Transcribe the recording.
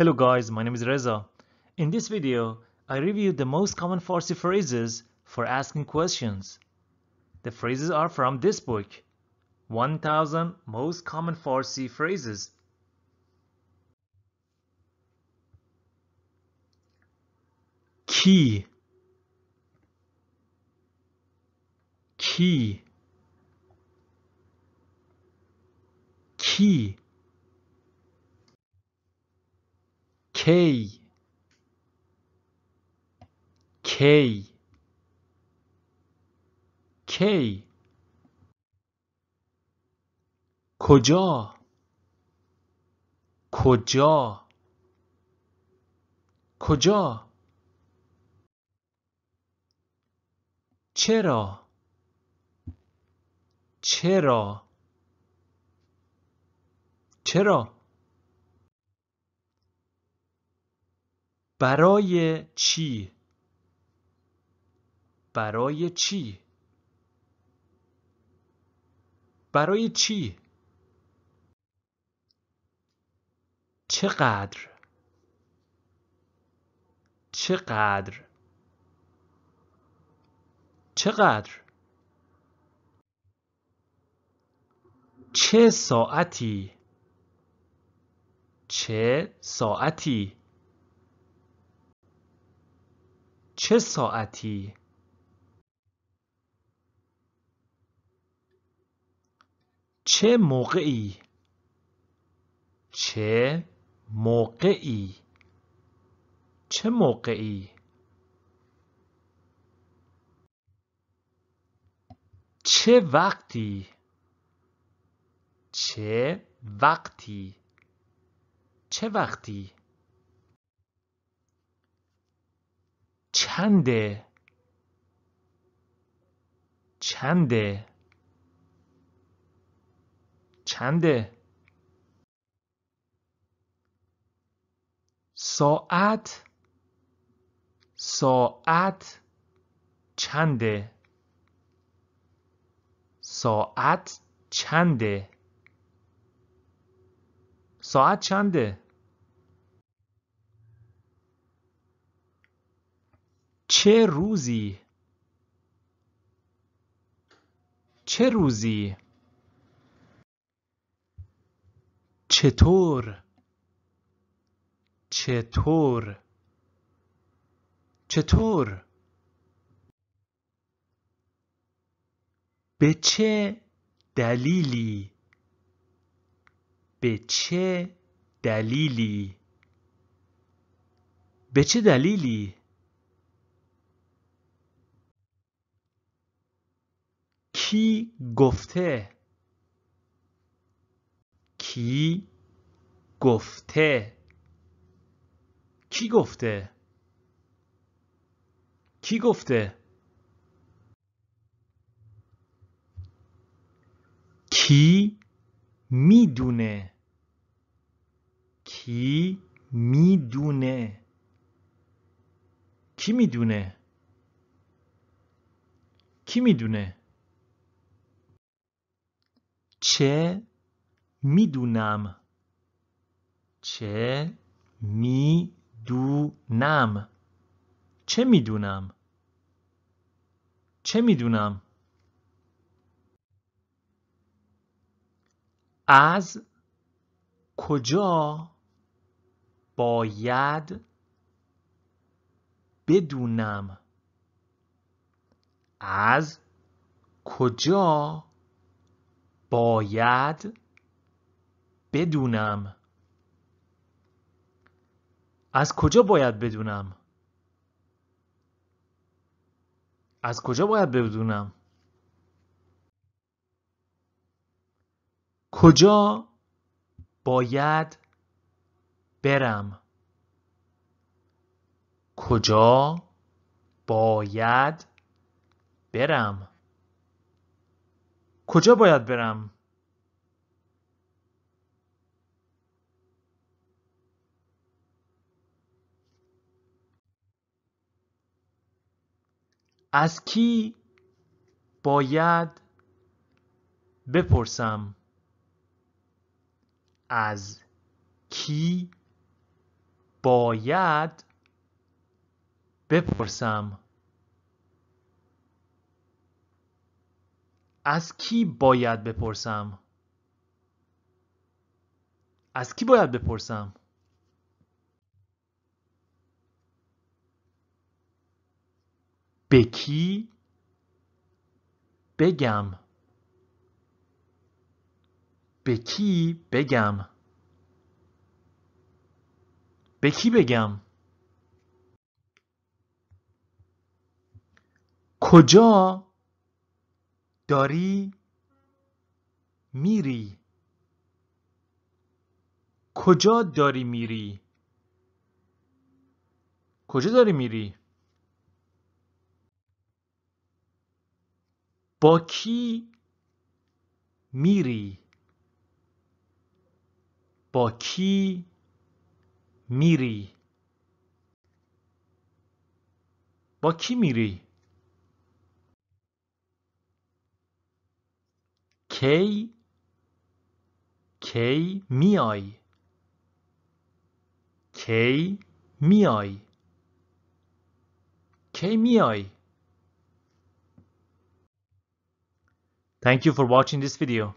Hello guys, my name is Reza. In this video, I review the most common Farsi phrases for asking questions. The phrases are from this book, 1000 Most Common Farsi Phrases. Key Key Key K K K کجا کجا کجا چرا چرا چرا برای چی برای چی برای چی چقدر چقدر چقدر چه ساعتی چه ساعتی چه ساعتی؟ چه موقعی؟ چه موقعی؟ چه موقعی؟ چه وقتی؟ چه وقتی؟ چه وقتی؟ چنده چنده چنده ساعت ساعت چنده ساعت چنده ساعت چنده چه روزی چه روزی چطور چطور چطور به چه دلیلی به چه دلیلی به چه دلیلی گفته کی گفته کی گفته کی گفته کی میدونه کی میدونه کی میدونه کی میدونه چه میدونم چه میدونم چه میدونم چه میدونم از کجا باید بدونم از کجا باید بدونم از کجا باید بدونم از کجا باید بدونم کجا باید برم کجا باید برم کجا باید برم؟ از کی باید بپرسم؟ از کی باید بپرسم؟ از کی باید بپرسم از کی باید بپرسم به کی بگم به کی بگم به کی بگم کجا داری میری کجا داری میری کجا داری میری با کی میری با کی میری با کی میری کی کی میای کی میای کی میای Thank you for watching this video.